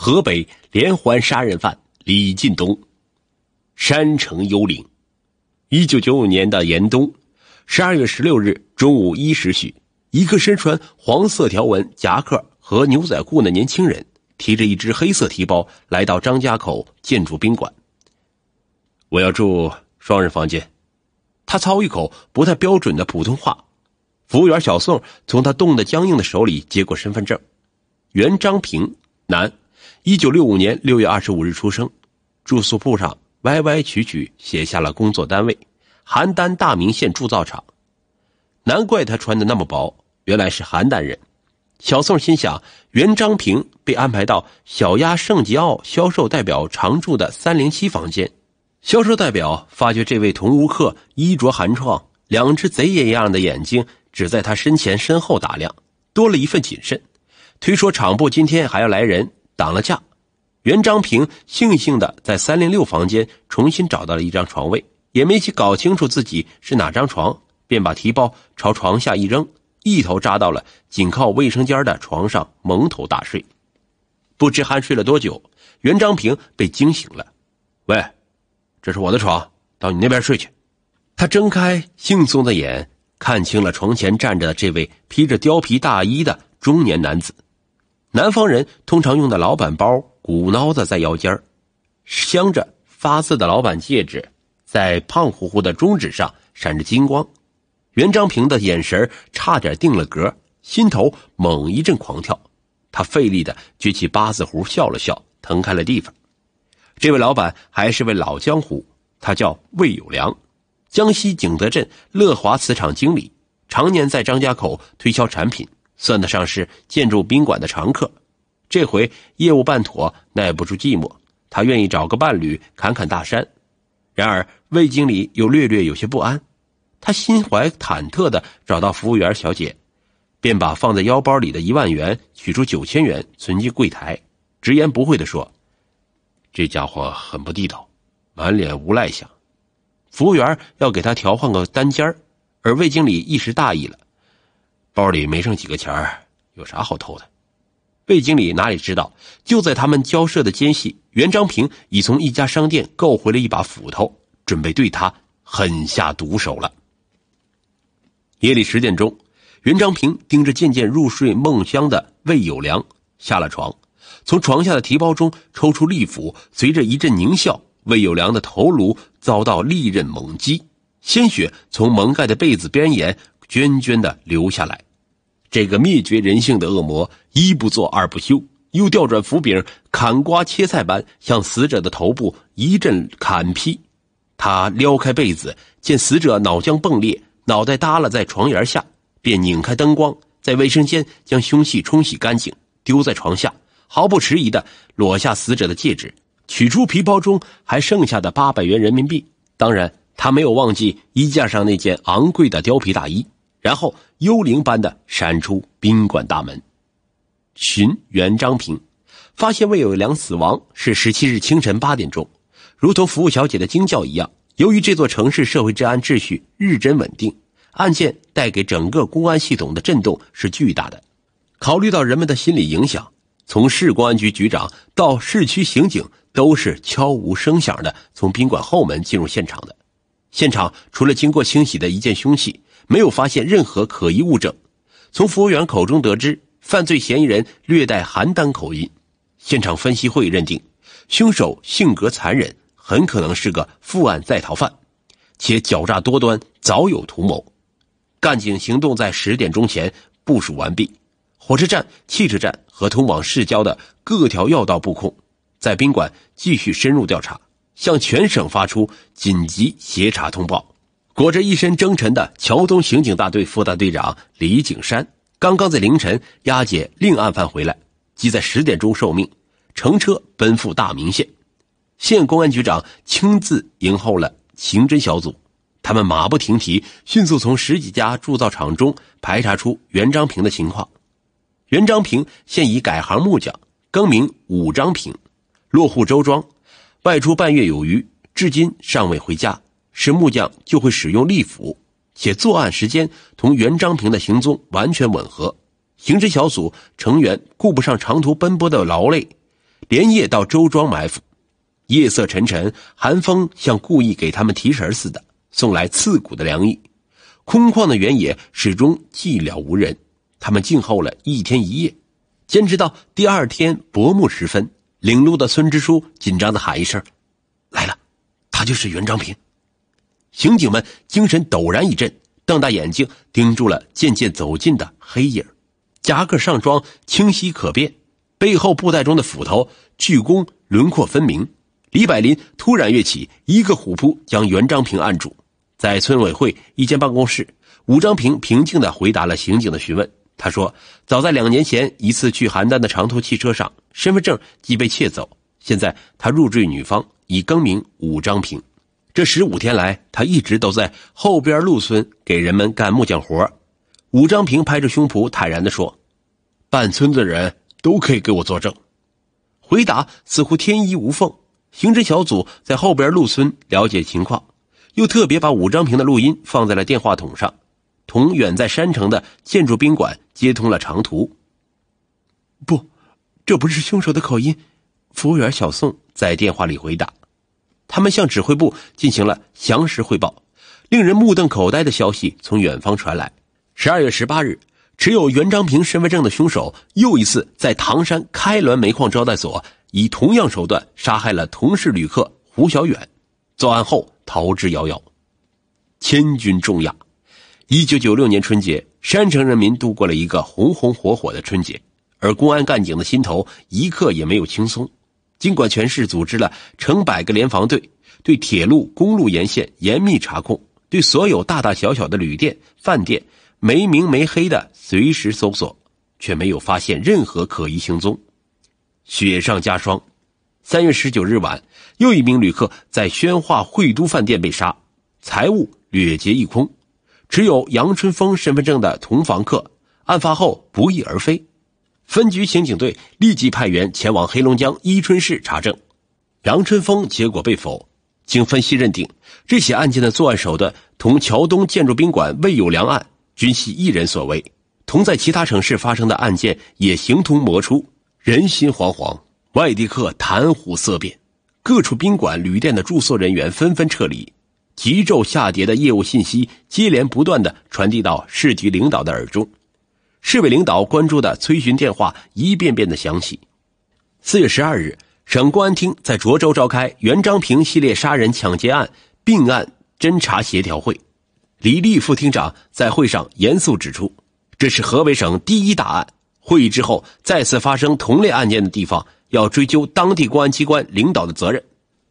河北连环杀人犯李进东，山城幽灵。一九九五年的严冬，十二月十六日中午一时许，一个身穿黄色条纹夹克和牛仔裤的年轻人，提着一只黑色提包，来到张家口建筑宾馆。我要住双人房间。他操一口不太标准的普通话。服务员小宋从他冻得僵硬的手里接过身份证，原张平，男。一九六五年六月二十五日出生，住宿簿上歪歪曲曲写下了工作单位：邯郸大名县铸造厂。难怪他穿的那么薄，原来是邯郸人。小宋心想，袁章平被安排到小鸭圣吉奥销售代表常住的三零七房间。销售代表发觉这位同屋客衣着寒创，两只贼眼一样的眼睛只在他身前身后打量，多了一份谨慎，推说厂部今天还要来人。挡了架，袁章平悻悻的在三零六房间重新找到了一张床位，也没去搞清楚自己是哪张床，便把提包朝床下一扔，一头扎到了紧靠卫生间的床上蒙头大睡。不知酣睡了多久，袁章平被惊醒了。“喂，这是我的床，到你那边睡去。”他睁开惺忪的眼，看清了床前站着的这位披着貂皮大衣的中年男子。南方人通常用的老板包鼓孬的在腰间镶着发色的老板戒指在胖乎乎的中指上闪着金光。袁章平的眼神差点定了格，心头猛一阵狂跳。他费力的举起八字胡笑了笑，腾开了地方。这位老板还是位老江湖，他叫魏有良，江西景德镇乐华瓷厂经理，常年在张家口推销产品。算得上是建筑宾馆的常客，这回业务办妥，耐不住寂寞，他愿意找个伴侣侃侃大山。然而魏经理又略略有些不安，他心怀忐忑地找到服务员小姐，便把放在腰包里的一万元取出九千元存进柜台，直言不讳地说：“这家伙很不地道，满脸无赖相。”服务员要给他调换个单间而魏经理一时大意了。包里没剩几个钱儿，有啥好偷的？魏经理哪里知道，就在他们交涉的间隙，袁章平已从一家商店购回了一把斧头，准备对他狠下毒手了。夜里十点钟，袁章平盯着渐渐入睡梦乡的魏有良，下了床，从床下的提包中抽出利斧，随着一阵狞笑，魏有良的头颅遭到利刃猛击，鲜血从蒙盖的被子边沿涓涓的流下来。这个灭绝人性的恶魔一不做二不休，又调转斧柄，砍瓜切菜般向死者的头部一阵砍劈。他撩开被子，见死者脑浆迸裂，脑袋耷拉在床沿下，便拧开灯光，在卫生间将凶器冲洗干净，丢在床下，毫不迟疑地裸下死者的戒指，取出皮包中还剩下的八百元人民币。当然，他没有忘记衣架上那件昂贵的貂皮大衣，然后。幽灵般的闪出宾馆大门，寻袁张平，发现魏有良死亡是十七日清晨八点钟，如同服务小姐的惊叫一样。由于这座城市社会治安秩序日臻稳定，案件带给整个公安系统的震动是巨大的。考虑到人们的心理影响，从市公安局局长到市区刑警都是悄无声响的从宾馆后门进入现场的。现场除了经过清洗的一件凶器。没有发现任何可疑物证。从服务员口中得知，犯罪嫌疑人略带邯郸口音。现场分析会认定，凶手性格残忍，很可能是个负案在逃犯，且狡诈多端，早有图谋。干警行动在十点钟前部署完毕，火车站、汽车站和通往市郊的各条要道布控，在宾馆继续深入调查，向全省发出紧急协查通报。裹着一身征尘的桥东刑警大队副大队长李景山，刚刚在凌晨押解另案犯回来，即在十点钟受命，乘车奔赴大名县。县公安局长亲自迎候了刑侦小组。他们马不停蹄，迅速从十几家铸造厂中排查出袁章平的情况。袁章平现已改行木匠，更名武章平，落户周庄，外出半月有余，至今尚未回家。是木匠就会使用利斧，且作案时间同袁章平的行踪完全吻合。刑侦小组成员顾不上长途奔波的劳累，连夜到周庄埋伏。夜色沉沉，寒风像故意给他们提神似的，送来刺骨的凉意。空旷的原野始终寂寥无人，他们静候了一天一夜，坚持到第二天薄暮时分。领路的村支书紧张地喊一声：“来了，他就是袁章平。”刑警们精神陡然一振，瞪大眼睛盯住了渐渐走近的黑影夹克上装清晰可辨，背后布袋中的斧头、巨弓轮廓分明。李百林突然跃起，一个虎扑将袁章平按住。在村委会一间办公室，武章平平静地回答了刑警的询问。他说：“早在两年前，一次去邯郸的长途汽车上，身份证即被窃走。现在他入赘女方，已更名武章平。”这十五天来，他一直都在后边陆村给人们干木匠活儿。武章平拍着胸脯，坦然地说：“半村的人都可以给我作证。”回答似乎天衣无缝。刑侦小组在后边陆村了解情况，又特别把武章平的录音放在了电话筒上，同远在山城的建筑宾馆接通了长途。不，这不是凶手的口音。服务员小宋在电话里回答。他们向指挥部进行了详实汇报，令人目瞪口呆的消息从远方传来：十二月十八日，持有袁章平身份证的凶手又一次在唐山开滦煤矿招待所，以同样手段杀害了同事旅客胡小远，作案后逃之夭夭。千钧重压。一九九六年春节，山城人民度过了一个红红火火的春节，而公安干警的心头一刻也没有轻松。尽管全市组织了成百个联防队，对铁路、公路沿线严密查控，对所有大大小小的旅店、饭店，没明没黑的随时搜索，却没有发现任何可疑行踪。雪上加霜，三月十九日晚，又一名旅客在宣化惠都饭店被杀，财物掠劫一空，持有杨春风身份证的同房客，案发后不翼而飞。分局刑警队立即派员前往黑龙江伊春市查证，杨春风结果被否。经分析认定，这起案件的作案手段同桥东建筑宾馆魏有良案均系一人所为。同在其他城市发生的案件也形同魔出，人心惶惶，外地客谈虎色变，各处宾馆旅店的住宿人员纷纷撤离，急骤下跌的业务信息接连不断的传递到市局领导的耳中。市委领导关注的催询电话一遍遍的响起。四月十二日，省公安厅在涿州召开袁章平系列杀人抢劫案并案侦查协调会。李立副厅长在会上严肃指出，这是河北省第一大案。会议之后再次发生同类案件的地方，要追究当地公安机关领导的责任。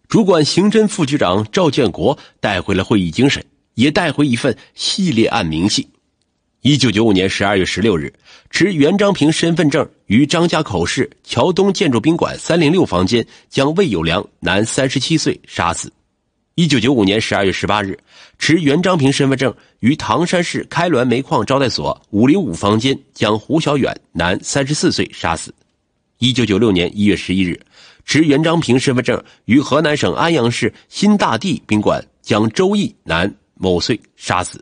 主管刑侦副局长赵建国带回了会议精神，也带回一份系列案明细。一九九五年十二月十六日，持袁章平身份证，于张家口市桥东建筑宾馆三零六房间将魏有良，男，三十七岁，杀死。一九九五年十二月十八日，持袁章平身份证，于唐山市开滦煤矿招待所五零五房间将胡小远，男，三十四岁，杀死。一九九六年一月十一日，持袁章平身份证，于河南省安阳市新大地宾馆将周毅，男，某岁，杀死。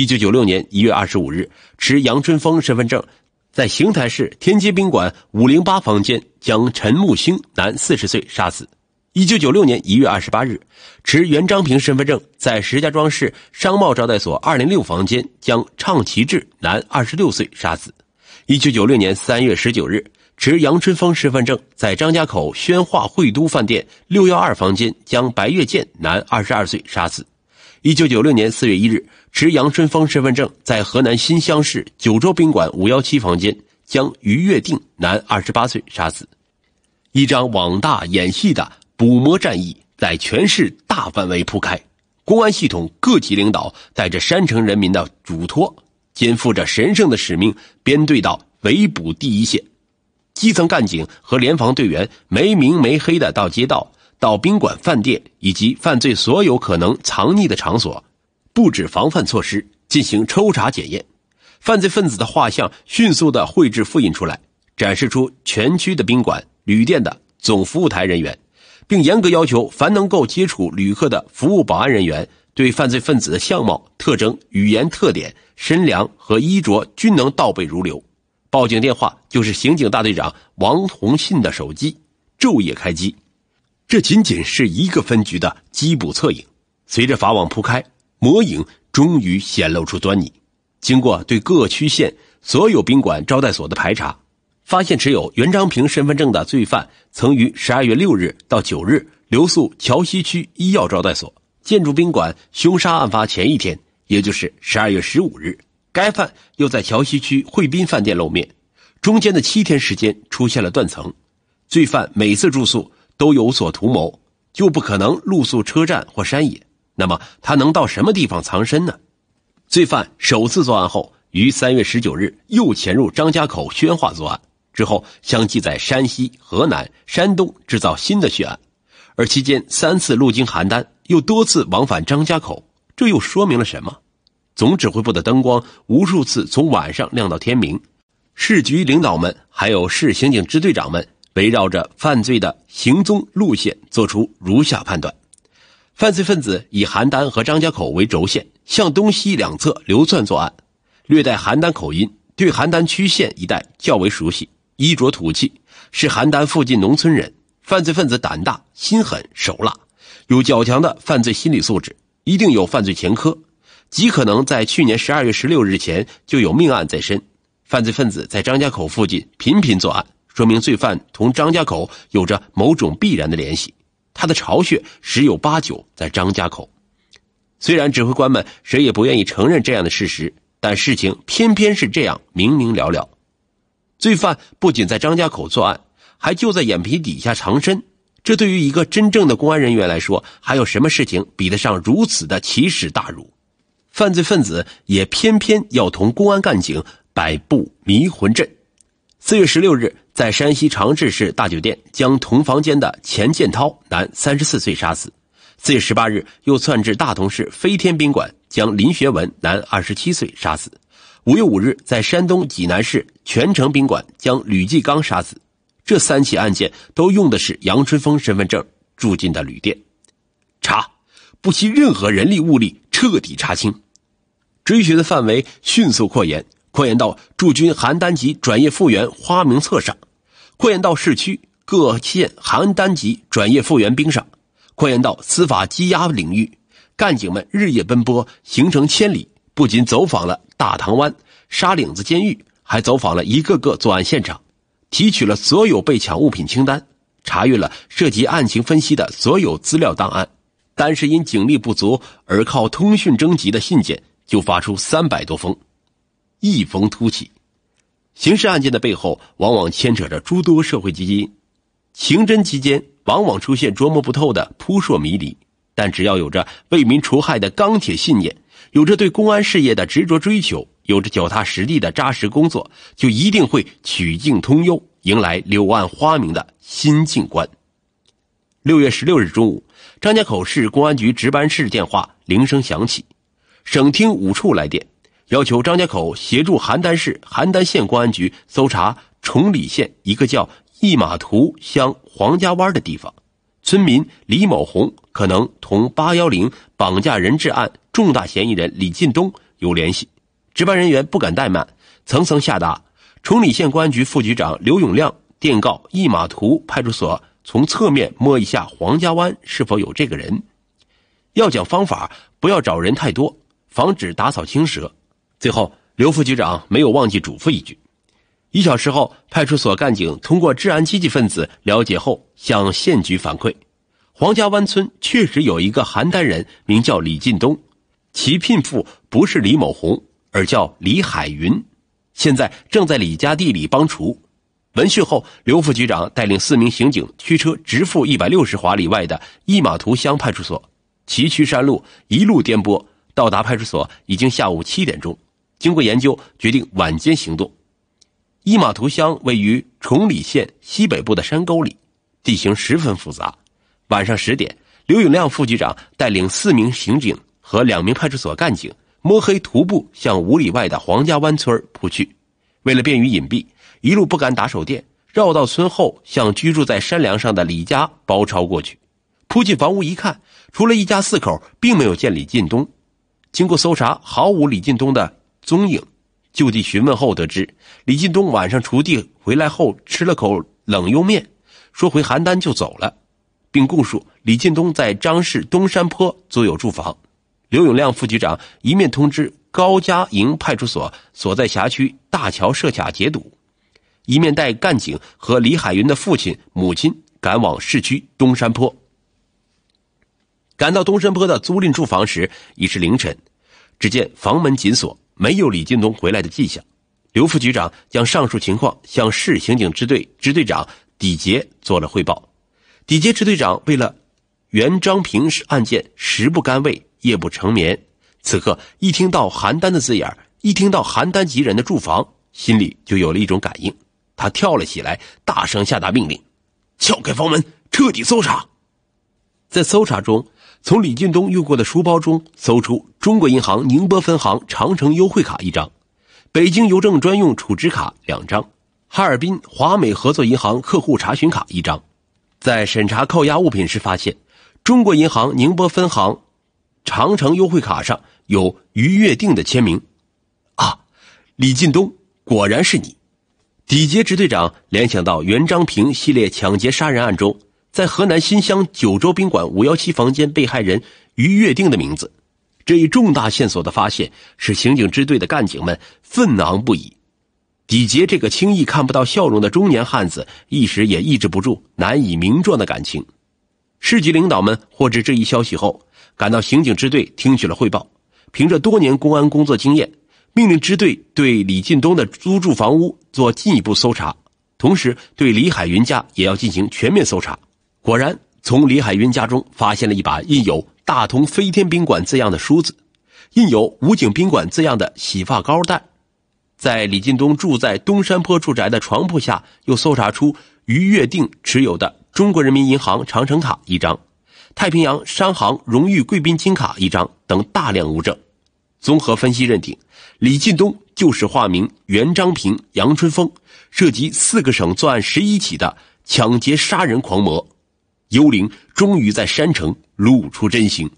一九九六年一月二十五日，持杨春风身份证，在邢台市天街宾馆五零八房间将陈木兴男四十岁杀死。一九九六年一月二十八日，持袁章平身份证在石家庄市商贸招待所二零六房间将畅奇志男二十六岁杀死。一九九六年三月十九日，持杨春风身份证在张家口宣化惠都饭店六幺二房间将白月剑男二十二岁杀死。一九九六年四月一日，持杨春芳身份证，在河南新乡市九州宾馆五幺七房间，将于跃定，男，二十八岁，杀死。一张网大演戏的捕魔战役在全市大范围铺开，公安系统各级领导带着山城人民的嘱托，肩负着神圣的使命，编队到围捕第一线，基层干警和联防队员没明没黑的到街道。到宾馆、饭店以及犯罪所有可能藏匿的场所，布置防范措施，进行抽查检验。犯罪分子的画像迅速的绘制、复印出来，展示出全区的宾馆、旅店的总服务台人员，并严格要求凡能够接触旅客的服务、保安人员，对犯罪分子的相貌特征、语言特点、身量和衣着均能倒背如流。报警电话就是刑警大队长王红信的手机，昼夜开机。这仅仅是一个分局的缉捕侧影。随着法网铺开，魔影终于显露出端倪。经过对各区县所有宾馆、招待所的排查，发现持有袁章平身份证的罪犯曾于十二月六日到九日留宿桥西区医药招待所、建筑宾馆。凶杀案发前一天，也就是十二月十五日，该犯又在桥西区汇宾饭店露面。中间的七天时间出现了断层，罪犯每次住宿。都有所图谋，就不可能露宿车站或山野。那么他能到什么地方藏身呢？罪犯首次作案后，于三月十九日又潜入张家口宣化作案，之后相继在山西、河南、山东制造新的血案，而期间三次路经邯郸，又多次往返张家口，这又说明了什么？总指挥部的灯光无数次从晚上亮到天明，市局领导们还有市刑警支队长们。围绕着犯罪的行踪路线作出如下判断：犯罪分子以邯郸和张家口为轴线，向东西两侧流窜作案，略带邯郸口音，对邯郸区县一带较为熟悉，衣着土气，是邯郸附近农村人。犯罪分子胆大、心狠手辣，有较强的犯罪心理素质，一定有犯罪前科，极可能在去年十二月十六日前就有命案在身。犯罪分子在张家口附近频频作案。说明罪犯同张家口有着某种必然的联系，他的巢穴十有八九在张家口。虽然指挥官们谁也不愿意承认这样的事实，但事情偏偏是这样明明了了。罪犯不仅在张家口作案，还就在眼皮底下藏身。这对于一个真正的公安人员来说，还有什么事情比得上如此的奇耻大辱？犯罪分子也偏偏要同公安干警摆布迷魂阵。四月十六日。在山西长治市大酒店，将同房间的钱建涛，男，三十四岁，杀死。四月十八日，又窜至大同市飞天宾馆，将林学文，男，二十七岁，杀死。五月五日，在山东济南市泉城宾馆，将吕继刚杀死。这三起案件都用的是杨春风身份证住进的旅店，查，不惜任何人力物力，彻底查清。追寻的范围迅速扩延。扩延到驻军邯郸籍转业复员花名册上，扩延到市区各县邯郸籍转业复员兵上，扩延到司法羁押领域，干警们日夜奔波，行程千里，不仅走访了大唐湾沙岭子监狱，还走访了一个个作案现场，提取了所有被抢物品清单，查阅了涉及案情分析的所有资料档案，单是因警力不足而靠通讯征集的信件，就发出三百多封。异风突起，刑事案件的背后往往牵扯着诸多社会基因，刑侦期间往往出现琢磨不透的扑朔迷离。但只要有着为民除害的钢铁信念，有着对公安事业的执着追求，有着脚踏实地的扎实工作，就一定会曲径通幽，迎来柳暗花明的新境观。六月十六日中午，张家口市公安局值班室电话铃声响起，省厅五处来电。要求张家口协助邯郸市邯郸县公安局搜查崇礼县一个叫一马图乡黄家湾的地方，村民李某红可能同八幺零绑架人质案重大嫌疑人李进东有联系。值班人员不敢怠慢，层层下达。崇礼县公安局副局长刘永亮电告一马图派出所，从侧面摸一下黄家湾是否有这个人，要讲方法，不要找人太多，防止打草惊蛇。最后，刘副局长没有忘记嘱咐一句：“一小时后，派出所干警通过治安积极分子了解后，向县局反馈，黄家湾村确实有一个邯郸人，名叫李进东，其聘妇不是李某红，而叫李海云，现在正在李家地里帮厨。闻讯后，刘副局长带领四名刑警驱车直赴一百六十华里外的义马图乡派出所，崎岖山路一路颠簸，到达派出所已经下午七点钟。经过研究，决定晚间行动。一马图乡位于崇礼县西北部的山沟里，地形十分复杂。晚上十点，刘永亮副局长带领四名刑警和两名派出所干警摸黑徒步向五里外的黄家湾村儿扑去。为了便于隐蔽，一路不敢打手电，绕到村后，向居住在山梁上的李家包抄过去。扑进房屋一看，除了一家四口，并没有见李进东。经过搜查，毫无李进东的。踪影，就地询问后得知，李进东晚上锄地回来后吃了口冷莜面，说回邯郸就走了，并供述李进东在张氏东山坡租有住房。刘永亮副局长一面通知高家营派出所所在辖区大桥设卡截堵，一面带干警和李海云的父亲、母亲赶往市区东山坡。赶到东山坡的租赁住房时已是凌晨，只见房门紧锁。没有李金东回来的迹象，刘副局长将上述情况向市刑警支队支队长李杰做了汇报。李杰支队长为了袁章平案件食不甘味、夜不成眠，此刻一听到“邯郸”的字眼一听到邯郸籍人的住房，心里就有了一种感应。他跳了起来，大声下达命令：“撬开房门，彻底搜查！”在搜查中。从李进东用过的书包中搜出中国银行宁波分行长城优惠卡一张，北京邮政专用储值卡两张，哈尔滨华美合作银行客户查询卡一张。在审查扣押物品时，发现中国银行宁波分行长城优惠卡上有于跃定的签名。啊，李进东果然是你！底阶支队长联想到袁章平系列抢劫杀人案中。在河南新乡九州宾馆五幺七房间，被害人于月定的名字，这一重大线索的发现使刑警支队的干警们愤昂不已。李杰这个轻易看不到笑容的中年汉子，一时也抑制不住难以名状的感情。市级领导们获知这一消息后，赶到刑警支队听取了汇报，凭着多年公安工作经验，命令支队对李进东的租住房屋做进一步搜查，同时对李海云家也要进行全面搜查。果然，从李海云家中发现了一把印有“大同飞天宾馆”字样的梳子，印有“武警宾馆”字样的洗发膏袋，在李进东住在东山坡住宅的床铺下，又搜查出于月定持有的中国人民银行长城卡一张、太平洋商行荣誉贵宾金卡一张等大量物证。综合分析认定，李进东就是化名袁章平、杨春风，涉及四个省作案十一起的抢劫杀人狂魔。幽灵终于在山城露出真形。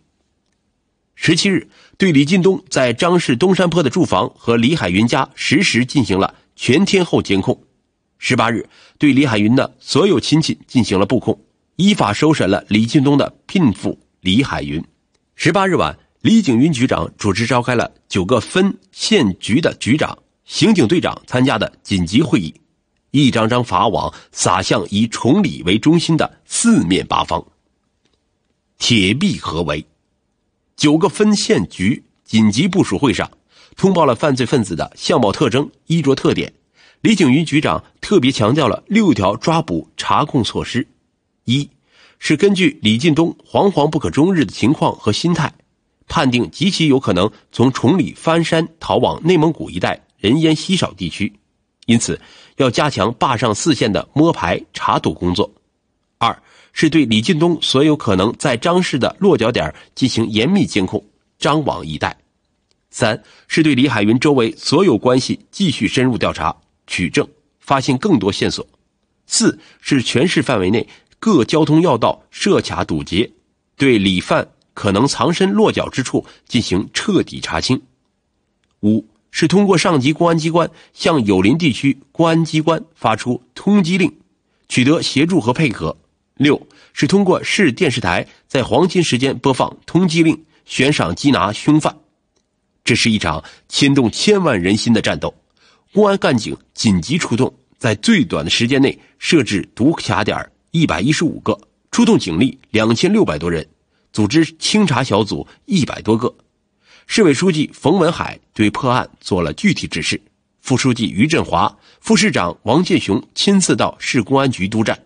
十七日，对李进东在张氏东山坡的住房和李海云家实时进行了全天候监控。十八日，对李海云的所有亲戚进行了布控，依法收审了李进东的姘妇李海云。十八日晚，李景云局长主持召开了九个分县局的局长、刑警队长参加的紧急会议。一张张法网撒向以崇礼为中心的四面八方。铁壁合围，九个分县局紧急部署会上，通报了犯罪分子的相貌特征、衣着特点。李景云局长特别强调了六条抓捕查控措施：一是根据李进东惶惶不可终日的情况和心态，判定极其有可能从崇礼翻山逃往内蒙古一带人烟稀少地区，因此。要加强坝上四县的摸排查堵工作。二是对李进东所有可能在张氏的落脚点进行严密监控，张网以待；三是对李海云周围所有关系继续深入调查取证，发现更多线索。四是全市范围内各交通要道设卡堵截，对李犯可能藏身落脚之处进行彻底查清。五。是通过上级公安机关向友邻地区公安机关发出通缉令，取得协助和配合。六是通过市电视台在黄金时间播放通缉令，悬赏缉拿凶犯。这是一场牵动千万人心的战斗。公安干警紧急出动，在最短的时间内设置堵卡点一百一十五个，出动警力两千六百多人，组织清查小组一百多个。市委书记冯文海对破案做了具体指示，副书记于振华、副市长王建雄亲自到市公安局督战，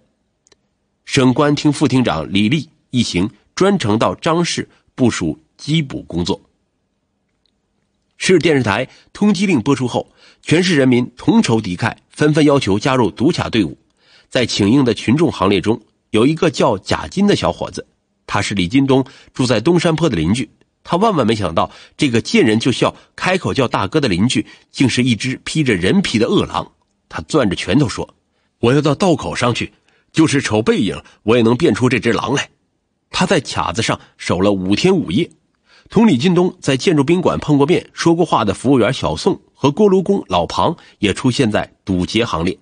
省公安厅副厅长李立一行专程到张市部署缉捕工作。市电视台通缉令播出后，全市人民同仇敌忾，纷纷要求加入堵卡队伍。在请缨的群众行列中，有一个叫贾金的小伙子，他是李金东住在东山坡的邻居。他万万没想到，这个见人就笑、开口叫“大哥”的邻居，竟是一只披着人皮的恶狼。他攥着拳头说：“我要到道口上去，就是瞅背影，我也能辨出这只狼来。”他在卡子上守了五天五夜，同李进东在建筑宾馆碰过面、说过话的服务员小宋和锅炉工老庞，也出现在堵截行列。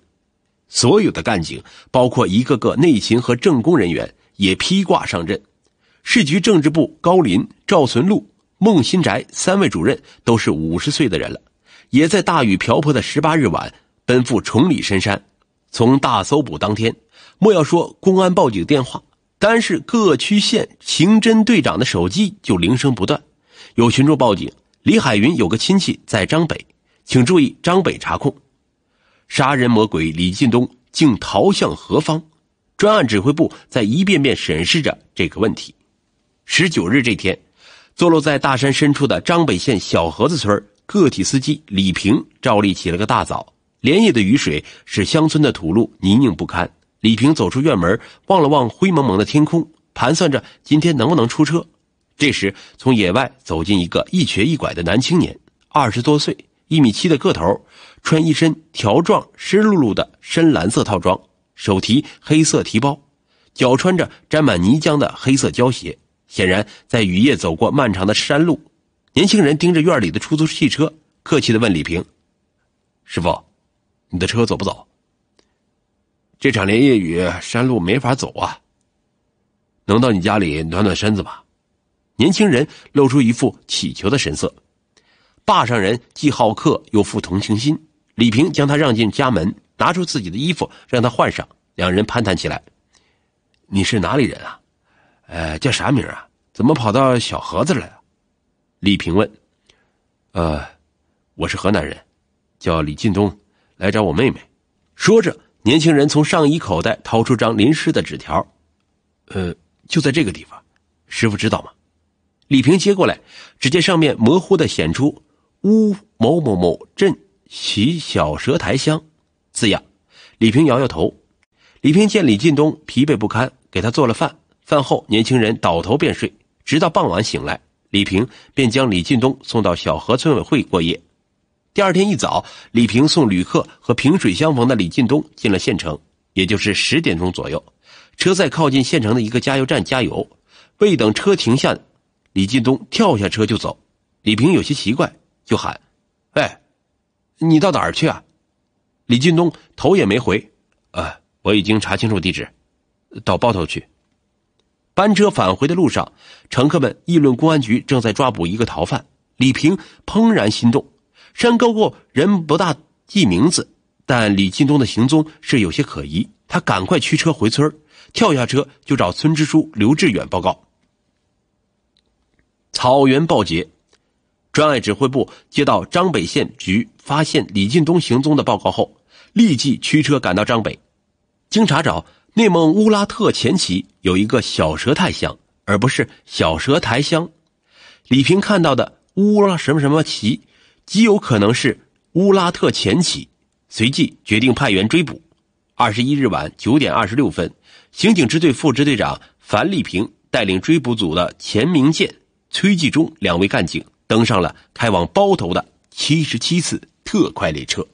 所有的干警，包括一个个内勤和政工人员，也披挂上阵。市局政治部高林、赵存禄、孟新宅三位主任都是五十岁的人了，也在大雨瓢泼的十八日晚奔赴崇礼深山。从大搜捕当天，莫要说公安报警电话，单是各区县刑侦队长的手机就铃声不断。有群众报警，李海云有个亲戚在张北，请注意张北查控。杀人魔鬼李进东竟逃向何方？专案指挥部在一遍遍审视着这个问题。十九日这天，坐落在大山深处的张北县小河子村，个体司机李平照例起了个大早。连夜的雨水使乡村的土路泥泞不堪。李平走出院门，望了望灰蒙蒙的天空，盘算着今天能不能出车。这时，从野外走进一个一瘸一拐的男青年，二十多岁，一米七的个头，穿一身条状湿漉漉的深蓝色套装，手提黑色提包，脚穿着沾满泥浆的黑色胶鞋。显然，在雨夜走过漫长的山路，年轻人盯着院里的出租汽车，客气的问李平：“师傅，你的车走不走？这场连夜雨，山路没法走啊。能到你家里暖暖身子吗？”年轻人露出一副乞求的神色。坝上人既好客又富同情心，李平将他让进家门，拿出自己的衣服让他换上，两人攀谈起来：“你是哪里人啊？”哎，叫啥名啊？怎么跑到小盒子来了？李平问。呃，我是河南人，叫李进东，来找我妹妹。说着，年轻人从上衣口袋掏出张淋湿的纸条，呃，就在这个地方，师傅知道吗？李平接过来，只见上面模糊的显出“乌某某某镇喜小蛇台乡”字样。李平摇摇头。李平见李进东疲惫不堪，给他做了饭。饭后，年轻人倒头便睡，直到傍晚醒来，李平便将李进东送到小河村委会过夜。第二天一早，李平送旅客和萍水相逢的李进东进了县城，也就是十点钟左右，车在靠近县城的一个加油站加油，未等车停下，李进东跳下车就走。李平有些奇怪，就喊：“哎，你到哪儿去啊？”李进东头也没回：“啊，我已经查清楚地址，到包头去。”班车返回的路上，乘客们议论公安局正在抓捕一个逃犯。李平怦然心动，山沟过人不大记名字，但李进东的行踪是有些可疑。他赶快驱车回村，跳下车就找村支书刘志远报告。草原报捷，专案指挥部接到张北县局发现李进东行踪的报告后，立即驱车赶到张北，经查找。内蒙乌拉特前旗有一个小蛇台乡，而不是小蛇台乡。李平看到的乌拉什么什么旗，极有可能是乌拉特前旗。随即决定派员追捕。二十一日晚九点二十六分，刑警支队副支队长樊立平带领追捕组的钱明建、崔继忠两位干警登上了开往包头的七十七次特快列车。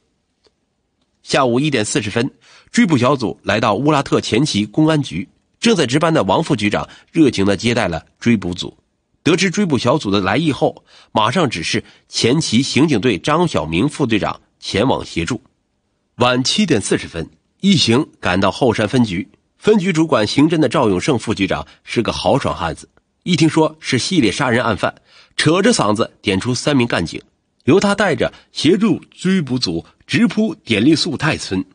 下午一点四十分。追捕小组来到乌拉特前旗公安局，正在值班的王副局长热情的接待了追捕组。得知追捕小组的来意后，马上指示前旗刑警队张小明副队长前往协助。晚七点四十分，一行赶到后山分局。分局主管刑侦的赵永胜副局长是个豪爽汉子，一听说是系列杀人案犯，扯着嗓子点出三名干警，由他带着协助追捕组直扑典力素泰村。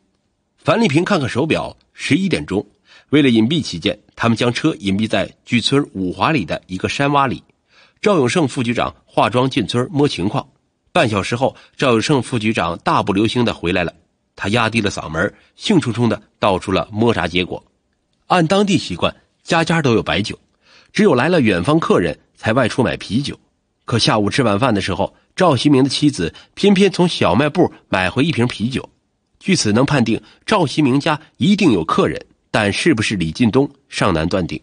樊丽萍看看手表，十一点钟。为了隐蔽起见，他们将车隐蔽在距村五华里的一个山洼里。赵永胜副局长化妆进村摸情况。半小时后，赵永胜副局长大步流星地回来了。他压低了嗓门，兴冲冲地道出了摸查结果。按当地习惯，家家都有白酒，只有来了远方客人才外出买啤酒。可下午吃晚饭的时候，赵新明的妻子偏偏从小卖部买回一瓶啤酒。据此能判定赵锡明家一定有客人，但是不是李进东尚难断定。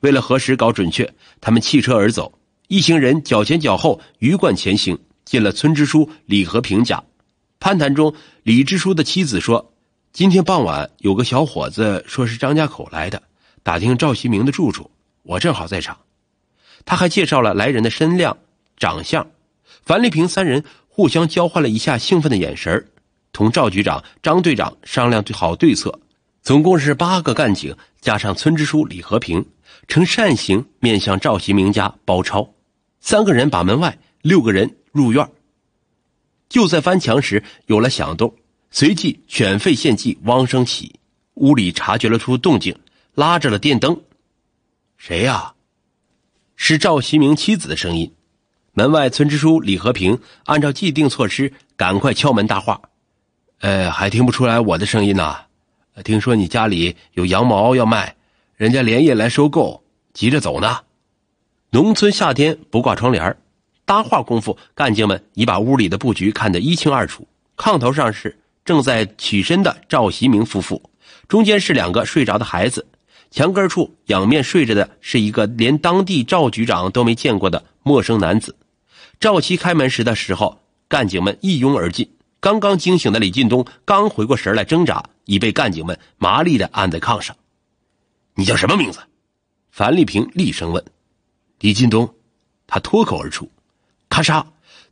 为了核实搞准确，他们弃车而走，一行人脚前脚后鱼贯前行，进了村支书李和平家。攀谈中，李支书的妻子说：“今天傍晚有个小伙子，说是张家口来的，打听赵锡明的住处，我正好在场。”他还介绍了来人的身量、长相。樊丽萍三人互相交换了一下兴奋的眼神同赵局长、张队长商量好对策，总共是八个干警加上村支书李和平，呈扇形面向赵习明家包抄，三个人把门外，六个人入院。就在翻墙时，有了响动，随即犬吠献祭汪升起，屋里察觉了出动静，拉着了电灯。谁呀？是赵习明妻子的声音。门外村支书李和平按照既定措施，赶快敲门搭话。呃，还听不出来我的声音呢？听说你家里有羊毛要卖，人家连夜来收购，急着走呢。农村夏天不挂窗帘搭话功夫，干警们已把屋里的布局看得一清二楚。炕头上是正在起身的赵习明夫妇，中间是两个睡着的孩子，墙根处仰面睡着的是一个连当地赵局长都没见过的陌生男子。赵七开门时的时候，干警们一拥而进。刚刚惊醒的李进东刚回过神来，挣扎已被干警们麻利的按在炕上。你叫什么名字？樊丽萍厉声问。李进东，他脱口而出。咔嚓，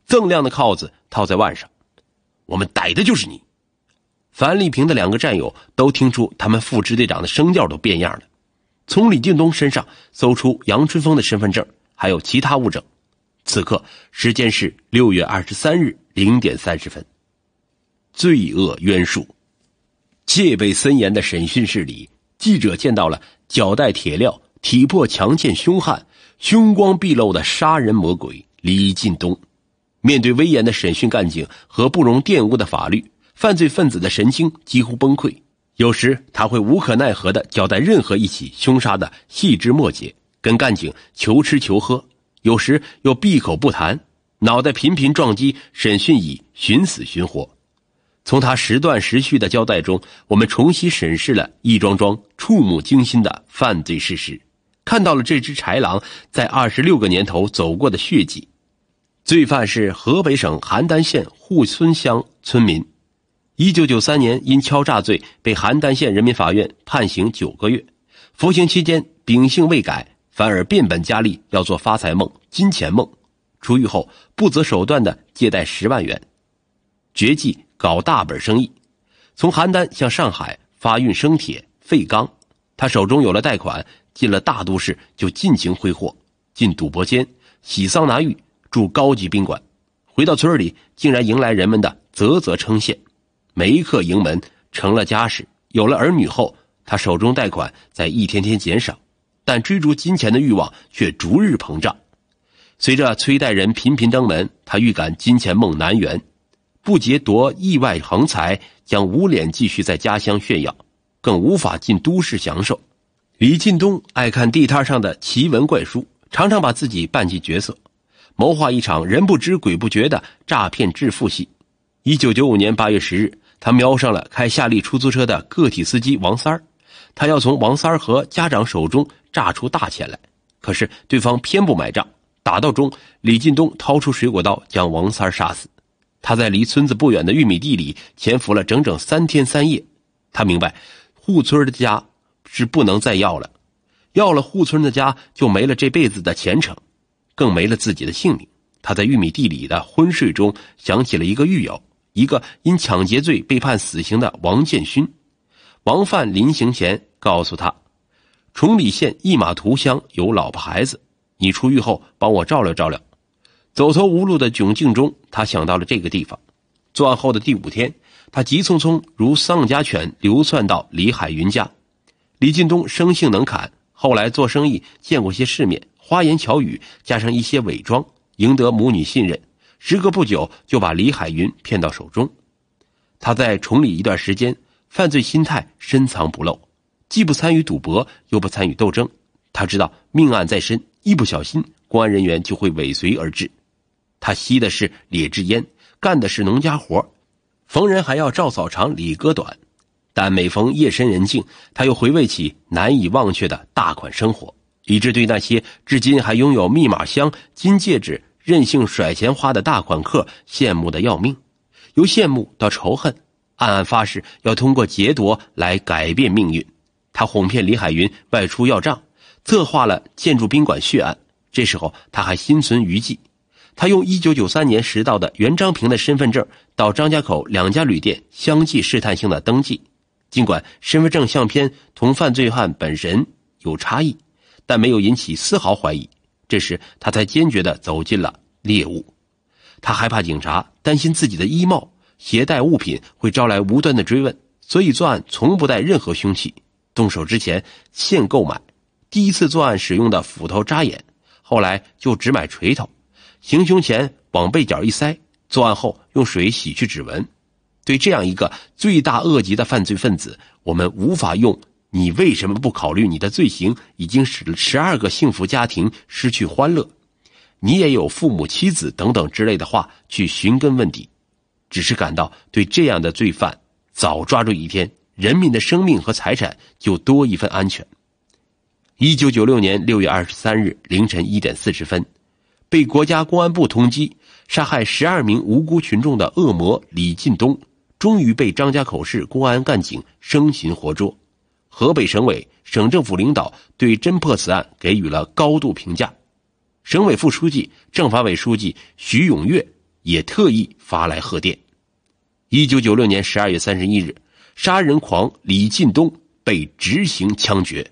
锃亮的铐子套在腕上。我们逮的就是你。樊丽萍的两个战友都听出他们副支队长的声调都变样了。从李进东身上搜出杨春风的身份证，还有其他物证。此刻时间是六月二十三日零点三十分。罪恶冤数。戒备森严的审讯室里，记者见到了脚带铁镣、体魄强健、凶悍、凶光毕露的杀人魔鬼李进东。面对威严的审讯干警和不容玷污的法律，犯罪分子的神经几乎崩溃。有时他会无可奈何的交代任何一起凶杀的细枝末节，跟干警求吃求喝；有时又闭口不谈，脑袋频频撞击审讯椅，寻死寻活。从他时断时续的交代中，我们重新审视了一桩桩触目惊心的犯罪事实，看到了这只豺狼在二十六个年头走过的血迹。罪犯是河北省邯郸县户村乡村民，一九九三年因敲诈罪被邯郸县人民法院判刑九个月，服刑期间秉性未改，反而变本加厉，要做发财梦、金钱梦。出狱后不择手段的借贷十万元，绝技。搞大本生意，从邯郸向上海发运生铁废钢，他手中有了贷款，进了大都市就尽情挥霍，进赌博间，洗桑拿浴，住高级宾馆，回到村里竟然迎来人们的啧啧称羡，一客盈门成了家事。有了儿女后，他手中贷款在一天天减少，但追逐金钱的欲望却逐日膨胀。随着催贷人频频登门，他预感金钱梦难圆。不劫夺意外横财，将无脸继续在家乡炫耀，更无法进都市享受。李进东爱看地摊上的奇闻怪书，常常把自己扮进角色，谋划一场人不知鬼不觉的诈骗致富戏。一九九五年八月十日，他瞄上了开夏利出租车的个体司机王三儿，他要从王三儿和家长手中榨出大钱来。可是对方偏不买账，打斗中，李进东掏出水果刀将王三儿杀死。他在离村子不远的玉米地里潜伏了整整三天三夜。他明白，护村的家是不能再要了，要了护村的家就没了这辈子的前程，更没了自己的性命。他在玉米地里的昏睡中想起了一个狱友，一个因抢劫罪被判死刑的王建勋。王范临行前告诉他，崇礼县一马图乡有老婆孩子，你出狱后帮我照料照料。走投无路的窘境中，他想到了这个地方。作案后的第五天，他急匆匆如丧家犬流窜到李海云家。李进东生性能侃，后来做生意见过些世面，花言巧语加上一些伪装，赢得母女信任。时隔不久，就把李海云骗到手中。他在崇礼一段时间，犯罪心态深藏不露，既不参与赌博，又不参与斗争。他知道命案在身，一不小心公安人员就会尾随而至。他吸的是劣质烟，干的是农家活，逢人还要赵嫂长李哥短，但每逢夜深人静，他又回味起难以忘却的大款生活，以致对那些至今还拥有密码箱、金戒指、任性甩钱花的大款客羡慕的要命，由羡慕到仇恨，暗暗发誓要通过劫夺来改变命运。他哄骗李海云外出要账，策划了建筑宾馆血案。这时候他还心存余悸。他用1993年拾到的袁章平的身份证，到张家口两家旅店相继试探性的登记。尽管身份证相片同犯罪汉本人有差异，但没有引起丝毫怀疑。这时他才坚决地走进了猎物。他害怕警察，担心自己的衣帽、携带物品会招来无端的追问，所以作案从不带任何凶器。动手之前现购买。第一次作案使用的斧头扎眼，后来就只买锤头。行凶前往被角一塞，作案后用水洗去指纹。对这样一个罪大恶极的犯罪分子，我们无法用“你为什么不考虑你的罪行已经使十二个幸福家庭失去欢乐，你也有父母、妻子等等”之类的话去寻根问底。只是感到对这样的罪犯早抓住一天，人民的生命和财产就多一份安全。一九九六年六月二十三日凌晨一点四十分。被国家公安部通缉、杀害十二名无辜群众的恶魔李进东，终于被张家口市公安干警生擒活捉。河北省委、省政府领导对侦破此案给予了高度评价，省委副书记、政法委书记徐永月也特意发来贺电。一九九六年十二月三十一日，杀人狂李进东被执行枪决。